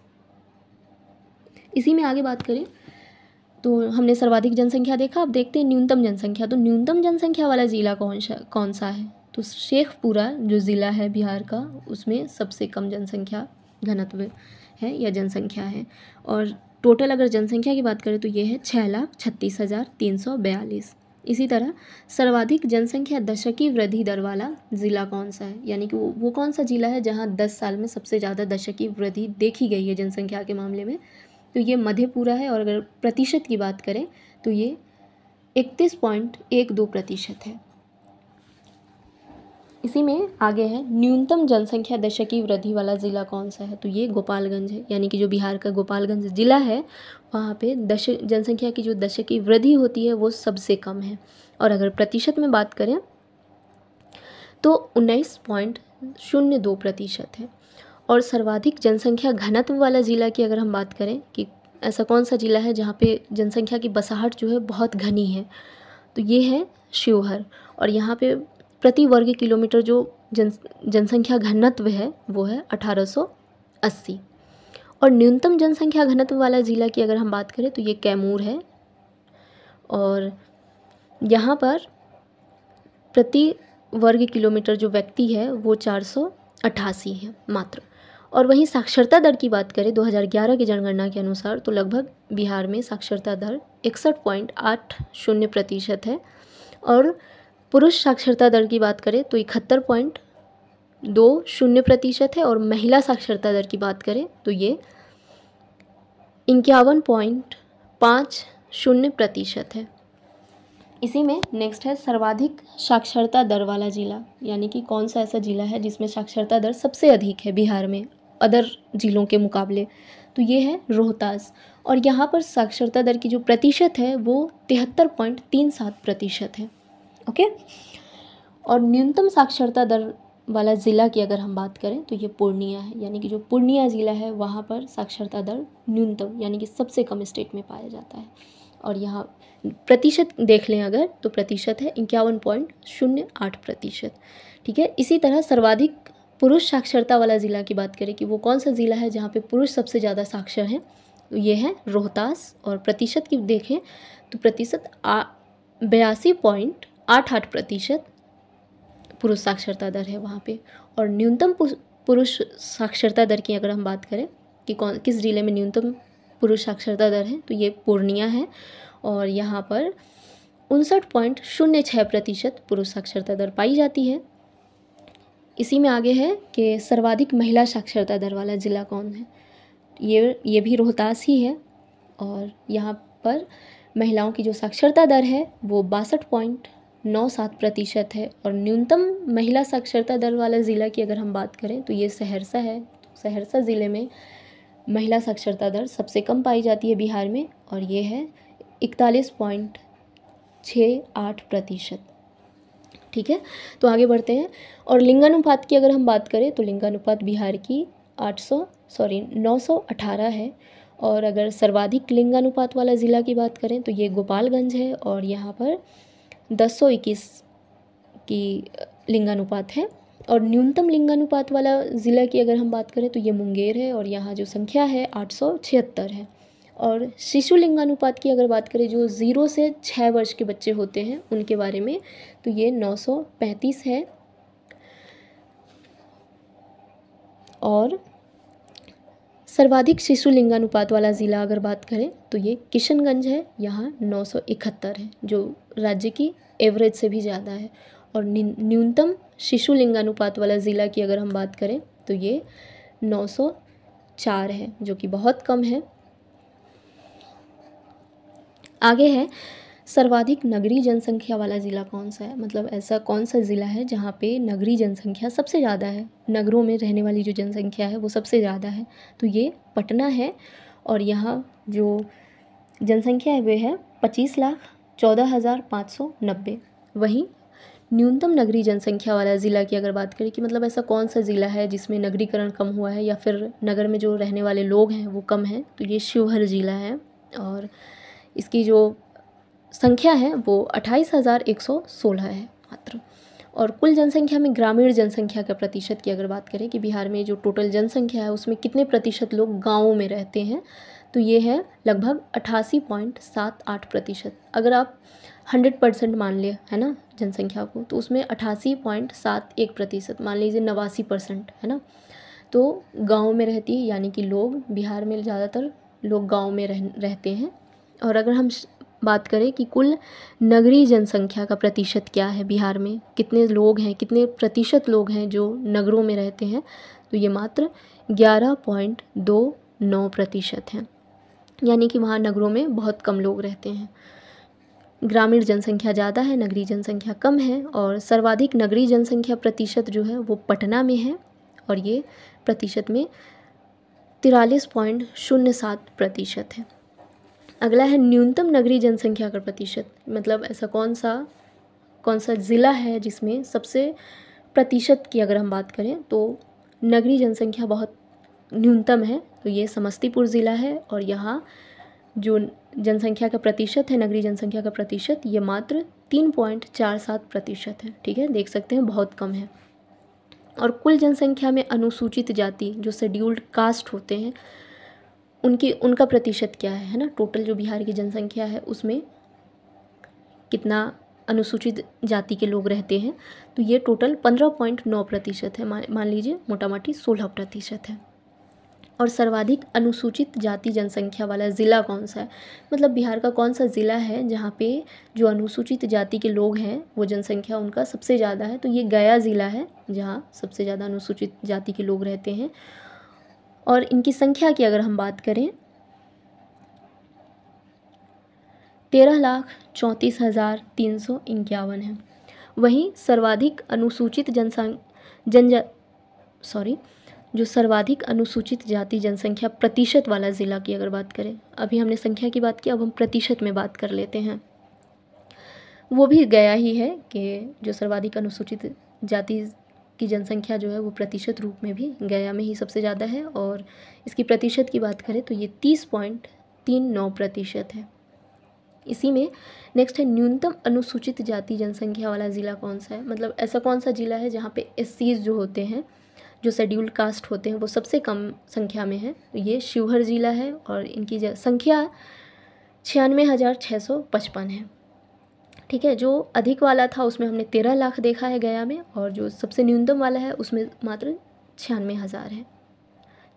इसी में आगे बात करें तो हमने सर्वाधिक जनसंख्या देखा अब देखते हैं न्यूनतम जनसंख्या तो न्यूनतम जनसंख्या वाला ज़िला कौन सा कौन सा है तो शेखपुरा जो ज़िला है बिहार का उसमें सबसे कम जनसंख्या घनत्व है या जनसंख्या है और टोटल अगर जनसंख्या की बात करें तो ये है छः लाख छत्तीस हज़ार तीन सौ बयालीस इसी तरह सर्वाधिक जनसंख्या दशकी वृद्धि दर वाला ज़िला कौन सा है यानी कि वो वो कौन सा ज़िला है जहाँ दस साल में सबसे ज़्यादा दशकी वृद्धि देखी गई है जनसंख्या के मामले में तो ये मधेपुरा है और अगर प्रतिशत की बात करें तो ये इकतीस पॉइंट एक दो प्रतिशत है इसी में आगे है न्यूनतम जनसंख्या दशक की वृद्धि वाला ज़िला कौन सा है तो ये गोपालगंज है यानी कि जो बिहार का गोपालगंज ज़िला है वहाँ पे दश जनसंख्या की जो दशक की वृद्धि होती है वो सबसे कम है और अगर प्रतिशत में बात करें तो उन्नीस पॉइंट शून्य दो प्रतिशत है और सर्वाधिक जनसंख्या घनत्व वाला ज़िला की अगर हम बात करें कि ऐसा कौन सा ज़िला है जहाँ पर जनसंख्या की बसाहट जो है बहुत घनी है तो ये है शिवहर और यहाँ पे प्रति वर्ग किलोमीटर जो जन जनसंख्या घनत्व है वो है अठारह और न्यूनतम जनसंख्या घनत्व वाला ज़िला की अगर हम बात करें तो ये कैमूर है और यहाँ पर प्रति वर्ग किलोमीटर जो व्यक्ति है वो चार है मात्र और वहीं साक्षरता दर की बात करें 2011 की जनगणना के अनुसार तो लगभग बिहार में साक्षरता दर इकसठ पॉइंट आठ शून्य प्रतिशत है और पुरुष साक्षरता दर की बात करें तो इकहत्तर पॉइंट दो शून्य प्रतिशत है और महिला साक्षरता दर की बात करें तो ये इक्यावन पॉइंट पाँच शून्य प्रतिशत है इसी में नेक्स्ट है सर्वाधिक साक्षरता दर वाला ज़िला यानी कि कौन सा ऐसा ज़िला है जिसमें साक्षरता दर सबसे अधिक है बिहार में अदर ज़िलों के मुकाबले तो ये है रोहतास और यहाँ पर साक्षरता दर की जो प्रतिशत है वो तिहत्तर पॉइंट तीन सात प्रतिशत है ओके और न्यूनतम साक्षरता दर वाला ज़िला की अगर हम बात करें तो ये पूर्णिया है यानी कि जो पूर्णिया ज़िला है वहाँ पर साक्षरता दर न्यूनतम यानी कि सबसे कम स्टेट में पाया जाता है और यहाँ प्रतिशत देख लें अगर तो प्रतिशत है इक्यावन पॉइंट शून्य आठ प्रतिशत ठीक है इसी तरह सर्वाधिक पुरुष साक्षरता वाला ज़िला की बात करें कि वो कौन सा ज़िला है जहाँ पर पुरुष सबसे ज़्यादा साक्षर हैं तो ये है रोहतास और प्रतिशत की देखें तो प्रतिशत बयासी पॉइंट आठ आठ प्रतिशत पुरुष साक्षरता दर है वहाँ पे और न्यूनतम पुरुष साक्षरता दर की अगर हम बात करें कि कौन किस ज़िले में न्यूनतम पुरुष साक्षरता दर है तो ये पूर्णिया है और यहाँ पर उनसठ पॉइंट शून्य छः प्रतिशत पुरुष साक्षरता दर पाई जाती है इसी में आगे है कि सर्वाधिक महिला साक्षरता दर वाला ज़िला कौन है ये ये भी रोहतास ही है और यहाँ पर महिलाओं की जो साक्षरता दर है वो बासठ पॉइंट नौ सात प्रतिशत है और न्यूनतम महिला साक्षरता दर वाला ज़िला की अगर हम बात करें तो ये सहरसा है तो सहरसा ज़िले में महिला साक्षरता दर सबसे कम पाई जाती है बिहार में और ये है इकतालीस पॉइंट छः आठ प्रतिशत ठीक है तो आगे बढ़ते हैं और लिंगानुपात की अगर हम बात करें तो लिंगानुपात बिहार की आठ सॉरी नौ है और अगर सर्वाधिक लिंगानुपात वाला ज़िला की बात करें तो ये गोपालगंज है और यहाँ पर दस सौ इक्कीस की लिंगानुपात है और न्यूनतम लिंगानुपात वाला ज़िला की अगर हम बात करें तो ये मुंगेर है और यहाँ जो संख्या है आठ सौ छिहत्तर है और शिशु लिंगानुपात की अगर बात करें जो ज़ीरो से छः वर्ष के बच्चे होते हैं उनके बारे में तो ये नौ सौ पैंतीस है और सर्वाधिक शिशु लिंगानुपात वाला ज़िला अगर बात करें तो ये किशनगंज है यहाँ नौ सौ इकहत्तर है जो राज्य की एवरेज से भी ज़्यादा है और न्यूनतम शिशु लिंगानुपात वाला ज़िला की अगर हम बात करें तो ये 904 है जो कि बहुत कम है आगे है सर्वाधिक नगरीय जनसंख्या वाला ज़िला कौन सा है मतलब ऐसा कौन सा ज़िला है जहाँ पे नगरीय जनसंख्या सबसे ज़्यादा है नगरों में रहने वाली जो जनसंख्या है वो सबसे ज़्यादा है तो ये पटना है और यहाँ जो जनसंख्या है वह है पच्चीस लाख चौदह हज़ार पाँच सौ नब्बे वहीं न्यूनतम नगरीय जनसंख्या वाला ज़िला की अगर बात करें कि मतलब ऐसा कौन सा ज़िला है जिसमें नगरीकरण कम हुआ है या फिर नगर में जो रहने वाले लोग हैं वो कम हैं तो ये शिवहर ज़िला है और इसकी जो संख्या है वो अट्ठाईस हज़ार एक सौ सोलह है मात्र और कुल जनसंख्या में ग्रामीण जनसंख्या का प्रतिशत की अगर बात करें कि बिहार में जो टोटल जनसंख्या है उसमें कितने प्रतिशत लोग गाँवों में रहते हैं तो ये है लगभग अठासी पॉइंट सात आठ प्रतिशत अगर आप हंड्रेड परसेंट मान लें है ना जनसंख्या को तो उसमें अठासी पॉइंट सात एक प्रतिशत मान लीजिए नवासी परसेंट है ना तो गाँव में रहती है यानी कि लोग बिहार में ज़्यादातर लोग गाँव में रह, रहते हैं और अगर हम बात करें कि कुल नगरीय जनसंख्या का प्रतिशत क्या है बिहार में कितने लोग हैं कितने प्रतिशत लोग हैं जो नगरों में रहते हैं तो ये मात्र ग्यारह पॉइंट दो नौ प्रतिशत हैं यानी कि वहाँ नगरों में बहुत कम लोग रहते हैं ग्रामीण जनसंख्या ज़्यादा है नगरीय जनसंख्या कम है और सर्वाधिक नगरीय जनसंख्या प्रतिशत जो है वो पटना में है और ये प्रतिशत में तिरालीस पॉइंट शून्य सात प्रतिशत है अगला है न्यूनतम नगरीय जनसंख्या का प्रतिशत मतलब ऐसा कौन सा कौन सा ज़िला है जिसमें सबसे प्रतिशत की अगर हम बात करें तो नगरीय जनसंख्या बहुत न्यूनतम है तो ये समस्तीपुर ज़िला है और यहाँ जो जनसंख्या का प्रतिशत है नगरीय जनसंख्या का प्रतिशत ये मात्र तीन पॉइंट चार सात प्रतिशत है ठीक है देख सकते हैं बहुत कम है और कुल जनसंख्या में अनुसूचित जाति जो शेड्यूल्ड कास्ट होते हैं उनकी उनका प्रतिशत क्या है है ना टोटल जो बिहार की जनसंख्या है उसमें कितना अनुसूचित जाति के लोग रहते हैं तो ये टोटल पंद्रह पॉइंट नौ प्रतिशत है मान लीजिए मोटा मोटी सोलह प्रतिशत है और सर्वाधिक अनुसूचित जाति जनसंख्या वाला ज़िला कौन सा है मतलब बिहार का कौन सा ज़िला है जहाँ पे जो अनुसूचित जाति के लोग हैं वो जनसंख्या उनका सबसे ज़्यादा है तो ये गया ज़िला है जहाँ सबसे ज़्यादा अनुसूचित जाति के लोग रहते हैं और इनकी संख्या की अगर हम बात करें तेरह लाख चौंतीस हज़ार तीन सौ इक्यावन है वहीं सर्वाधिक अनुसूचित जनसंख जन सॉरी जो सर्वाधिक अनुसूचित जाति जनसंख्या प्रतिशत वाला ज़िला की अगर बात करें अभी हमने संख्या की बात की अब हम प्रतिशत में बात कर लेते हैं वो भी गया ही है कि जो सर्वाधिक अनुसूचित जाति की जनसंख्या जो है वो प्रतिशत रूप में भी गया में ही सबसे ज़्यादा है और इसकी प्रतिशत की बात करें तो ये तीस पॉइंट तीन नौ प्रतिशत है इसी में नेक्स्ट है न्यूनतम अनुसूचित जाति जनसंख्या वाला ज़िला कौन सा है मतलब ऐसा कौन सा ज़िला है जहाँ पे एस जो होते हैं जो शेड्यूल कास्ट होते हैं वो सबसे कम संख्या में है तो ये शिवहर ज़िला है और इनकी संख्या छियानवे हज़ार छः सौ पचपन है ठीक है जो अधिक वाला था उसमें हमने तेरह लाख देखा है गया में और जो सबसे न्यूनतम वाला है उसमें मात्र छियानवे हज़ार है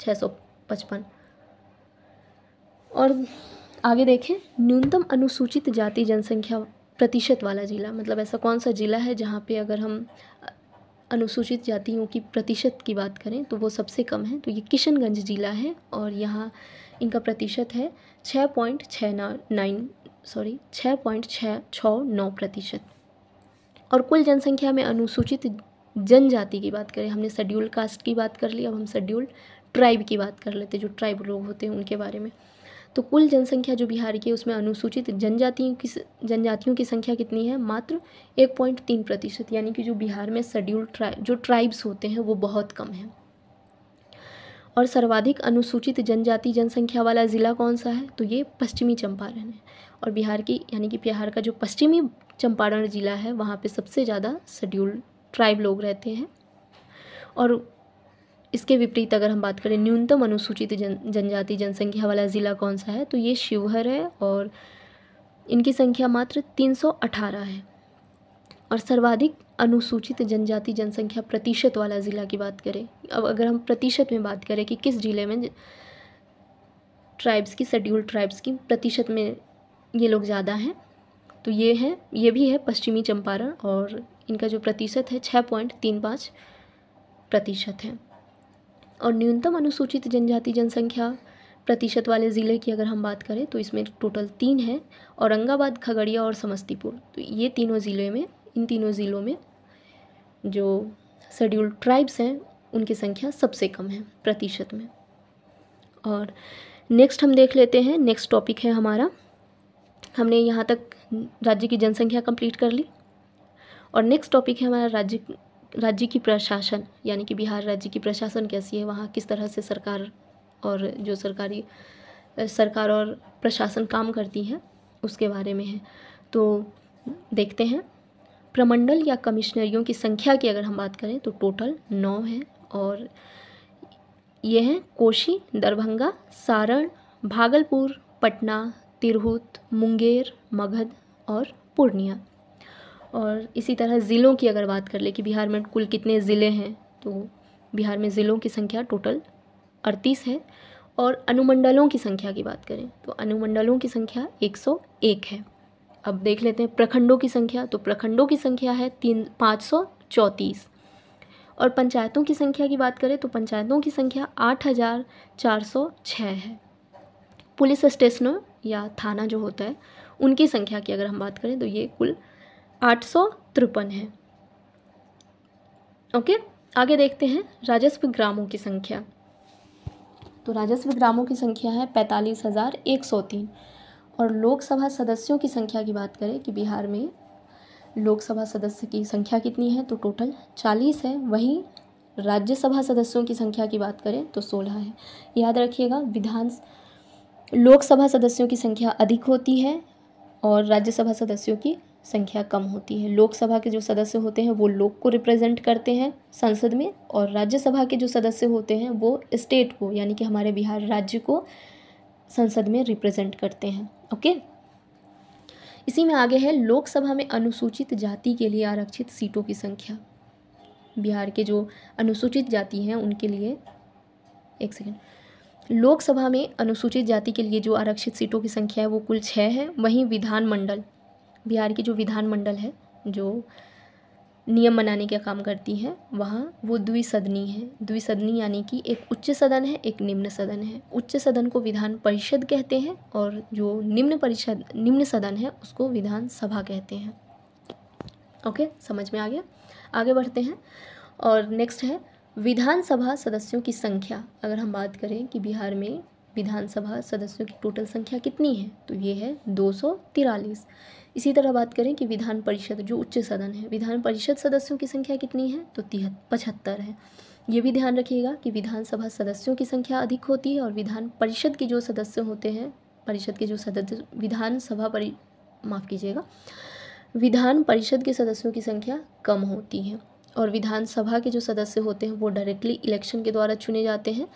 छः सौ पचपन और आगे देखें न्यूनतम अनुसूचित जाति जनसंख्या प्रतिशत वाला ज़िला मतलब ऐसा कौन सा ज़िला है जहाँ पे अगर हम अनुसूचित जातियों की प्रतिशत की बात करें तो वो सबसे कम है तो ये किशनगंज ज़िला है और यहाँ इनका प्रतिशत है छः पॉइंट छः नौ नाइन सॉरी छः पॉइंट छः छः नौ प्रतिशत और कुल जनसंख्या में अनुसूचित जनजाति की बात करें हमने शेड्यूल कास्ट की बात कर ली अब हम शेड्यूल ट्राइब की बात कर लेते जो ट्राइब लोग होते हैं उनके बारे में तो कुल जनसंख्या जो बिहार की है उसमें अनुसूचित जनजातियों की जनजातियों की संख्या कितनी है मात्र एक पॉइंट तीन प्रतिशत यानी कि जो बिहार में शेड्यूल ट्राइब जो ट्राइब्स होते हैं वो बहुत कम हैं और सर्वाधिक अनुसूचित जनजाति जनसंख्या वाला ज़िला कौन सा है तो ये पश्चिमी चंपारण है और बिहार की यानी कि बिहार का जो पश्चिमी चंपारण ज़िला है वहाँ पर सबसे ज़्यादा शेड्यूल ट्राइब लोग रहते हैं और इसके विपरीत अगर हम बात करें न्यूनतम अनुसूचित जन जनजाति जनसंख्या वाला ज़िला कौन सा है तो ये शिवहर है और इनकी संख्या मात्र तीन सौ अठारह है और सर्वाधिक अनुसूचित जनजाति जनसंख्या प्रतिशत वाला ज़िला की बात करें अब अगर हम प्रतिशत में बात करें कि किस ज़िले में ट्राइब्स की शेड्यूल ट्राइब्स की प्रतिशत में ये लोग ज़्यादा हैं तो ये हैं ये भी है पश्चिमी चंपारण और इनका जो प्रतिशत है छः पॉइंट तीन पाँच प्रतिशत है और न्यूनतम अनुसूचित जनजाति जनसंख्या प्रतिशत वाले ज़िले की अगर हम बात करें तो इसमें टोटल तीन हैं औरंगाबाद खगड़िया और समस्तीपुर तो ये तीनों ज़िले में इन तीनों ज़िलों में जो शेड्यूल्ड ट्राइब्स हैं उनकी संख्या सबसे कम है प्रतिशत में और नेक्स्ट हम देख लेते हैं नेक्स्ट टॉपिक है हमारा हमने यहाँ तक राज्य की जनसंख्या कंप्लीट कर ली और नेक्स्ट टॉपिक है हमारा राज्य राज्य की प्रशासन यानी कि बिहार राज्य की प्रशासन कैसी है वहाँ किस तरह से सरकार और जो सरकारी सरकार और प्रशासन काम करती है उसके बारे में है तो देखते हैं प्रमंडल या कमिश्नरियों की संख्या की अगर हम बात करें तो टोटल नौ हैं और ये हैं कोशी दरभंगा सारण भागलपुर पटना तिरहुत मुंगेर मगध और पूर्णिया और इसी तरह ज़िलों की अगर बात कर ले कि बिहार में कुल कितने ज़िले हैं तो बिहार में ज़िलों की संख्या टोटल अड़तीस है और अनुमंडलों की संख्या की बात करें तो अनुमंडलों की संख्या 101 है अब देख लेते हैं प्रखंडों की संख्या तो प्रखंडों की संख्या है तीन पाँच सौ चौंतीस और पंचायतों की संख्या की बात करें तो पंचायतों की संख्या आठ हज़ार चार सौ छः है पुलिस स्टेशनों या थाना जो होता है उनकी संख्या की अगर हम बात करें तो ये कुल आठ सौ तिरपन है ओके आगे देखते हैं राजस्व ग्रामों की संख्या तो राजस्व ग्रामों की संख्या है पैंतालीस हज़ार एक सौ तीन और लोकसभा सदस्यों की संख्या की बात करें कि बिहार में लोकसभा सदस्य की संख्या कितनी है तो टोटल चालीस है वहीं राज्यसभा सदस्यों की संख्या की बात करें तो सोलह है याद रखिएगा विधान लोकसभा सदस्यों की संख्या अधिक होती है और राज्यसभा सदस्यों की संख्या कम होती है लोकसभा के जो सदस्य होते हैं वो लोक को रिप्रेजेंट करते हैं संसद में और राज्यसभा के जो सदस्य होते हैं वो स्टेट को यानी कि हमारे बिहार राज्य को संसद में रिप्रेजेंट करते हैं ओके इसी में आगे है लोकसभा में अनुसूचित जाति के लिए आरक्षित सीटों की संख्या बिहार के जो अनुसूचित जाति हैं उनके लिए एक सेकेंड लोकसभा में अनुसूचित जाति के लिए जो आरक्षित सीटों की संख्या है वो कुल छः है वहीं विधानमंडल बिहार की जो विधानमंडल है जो नियम बनाने का काम करती हैं वहाँ वो द्विसदनी है द्विसदनी यानी कि एक उच्च सदन है एक निम्न सदन है उच्च सदन को विधान परिषद कहते हैं और जो निम्न परिषद निम्न सदन है उसको विधानसभा कहते हैं ओके समझ में आ गया आगे बढ़ते हैं और नेक्स्ट है विधानसभा सदस्यों की संख्या अगर हम बात करें कि बिहार में विधानसभा सदस्यों की टोटल संख्या कितनी है तो ये है दो सौ तिरालीस इसी तरह बात करें कि विधान परिषद जो उच्च सदन है विधान परिषद सदस्यों की संख्या कितनी है तो तिहत पचहत्तर है ये भी ध्यान रखिएगा कि विधानसभा सदस्यों की संख्या अधिक होती है और विधान परिषद के जो सदस्य होते हैं परिषद के जो सदस्य विधानसभा परि माफ़ कीजिएगा विधान परिषद के सदस्यों की संख्या कम होती है और विधानसभा के जो सदस्य होते हैं वो डायरेक्टली इलेक्शन के द्वारा चुने जाते हैं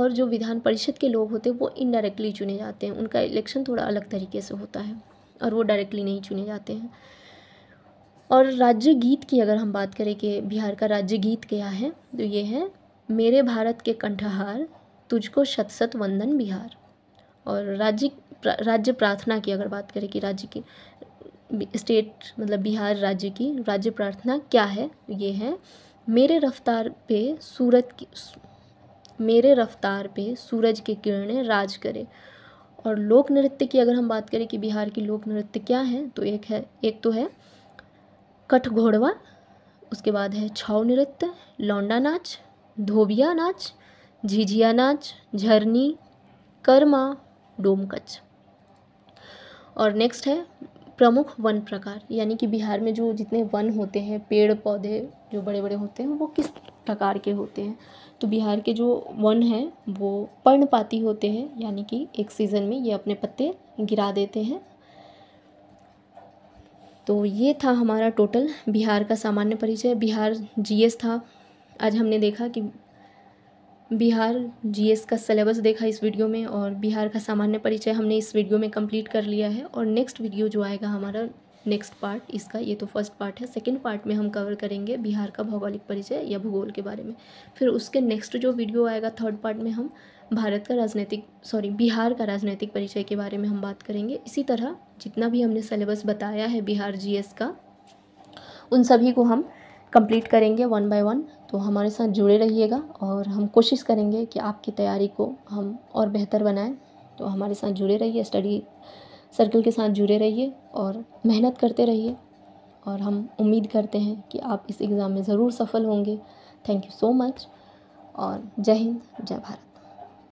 और जो विधान परिषद के लोग होते हैं वो इनडायरेक्टली चुने जाते हैं उनका इलेक्शन थोड़ा अलग तरीके से होता है और वो डायरेक्टली नहीं चुने जाते हैं और राज्य गीत की अगर हम बात करें कि बिहार का राज्य गीत क्या है तो ये है मेरे भारत के कंठहार तुझको शत शत वंदन बिहार और राज्य प्रा, राज्य प्रार्थना की अगर बात करें कि राज्य की स्टेट मतलब बिहार राज्य की राज्य प्रार्थना क्या है ये है मेरे रफ्तार पे सूरत की मेरे रफ्तार पे सूरज के किरणें राज करे और लोक नृत्य की अगर हम बात करें कि बिहार की लोक नृत्य क्या है तो एक है एक तो है कठ घोड़वा उसके बाद है छाव नृत्य लौंडा नाच धोबिया नाच झिझिया नाच झरनी कर्मा डोमकच और नेक्स्ट है प्रमुख वन प्रकार यानी कि बिहार में जो जितने वन होते हैं पेड़ पौधे जो बड़े बड़े होते हैं वो किस प्रकार के होते हैं तो बिहार के जो वन हैं वो पर्णपाती होते हैं यानी कि एक सीज़न में ये अपने पत्ते गिरा देते हैं तो ये था हमारा टोटल बिहार का सामान्य परिचय बिहार जीएस था आज हमने देखा कि बिहार जीएस का सिलेबस देखा इस वीडियो में और बिहार का सामान्य परिचय हमने इस वीडियो में कंप्लीट कर लिया है और नेक्स्ट वीडियो जो आएगा हमारा नेक्स्ट पार्ट इसका ये तो फर्स्ट पार्ट है सेकेंड पार्ट में हम कवर करेंगे बिहार का भौगोलिक परिचय या भूगोल के बारे में फिर उसके नेक्स्ट जो वीडियो आएगा थर्ड पार्ट में हम भारत का राजनीतिक सॉरी बिहार का राजनीतिक परिचय के बारे में हम बात करेंगे इसी तरह जितना भी हमने सिलेबस बताया है बिहार जी का उन सभी को हम कंप्लीट करेंगे वन बाय वन तो हमारे साथ जुड़े रहिएगा और हम कोशिश करेंगे कि आपकी तैयारी को हम और बेहतर बनाएं तो हमारे साथ जुड़े रहिए स्टडी सर्कल के साथ जुड़े रहिए और मेहनत करते रहिए और हम उम्मीद करते हैं कि आप इस एग्ज़ाम में ज़रूर सफल होंगे थैंक यू सो मच और जय हिंद जय भारत